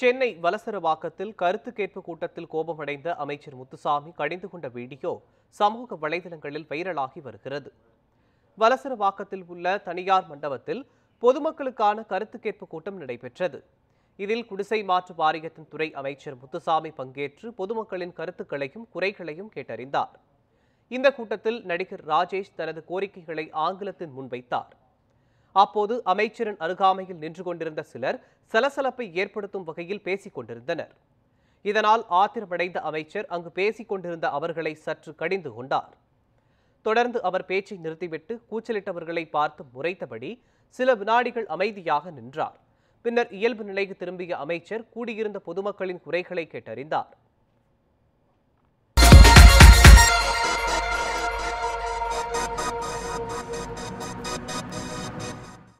சென்னை வலசரவாக்கத்தில் கருத்து கேட்பு கூட்டத்தில் கோபமடைந்த அமைச்சர் முத்துசாமி கடிந்து கொண்ட வீடியோ சமூக வலைதளங்களில் வைரலாகி வருகிறது வலசரவாக்கத்தில் உள்ள தனியார் மண்டபத்தில் பொதுமக்களுக்கான கருத்து கேட்பு கூட்டம் நடைபெற்றது இதில் குடிசை மாற்று வாரியத்தின் துறை அமைச்சர் முத்துசாமி பங்கேற்று பொதுமக்களின் கருத்துக்களையும் குறைகளையும் கேட்டறிந்தார் இந்த கூட்டத்தில் நடிகர் ராஜேஷ் தனது கோரிக்கைகளை ஆங்கிலத்தில் முன்வைத்தார் அப்போது அமைச்சரின் அருகாமையில் நின்று கொண்டிருந்த சிலர் சலசலப்பை ஏற்படுத்தும் வகையில் பேசிக் கொண்டிருந்தனர் இதனால் ஆத்திரமடைந்த அமைச்சர் அங்கு பேசிக் கொண்டிருந்த அவர்களை சற்று கடிந்து கொண்டார் தொடர்ந்து அவர் பேச்சை நிறுத்திவிட்டு கூச்சலிட்டவர்களை பார்த்து முறைத்தபடி சில வினாடிகள் அமைதியாக நின்றார் பின்னர் இயல்பு நிலைக்கு திரும்பிய அமைச்சர் கூடியிருந்த பொதுமக்களின் குறைகளை கேட்டறிந்தார்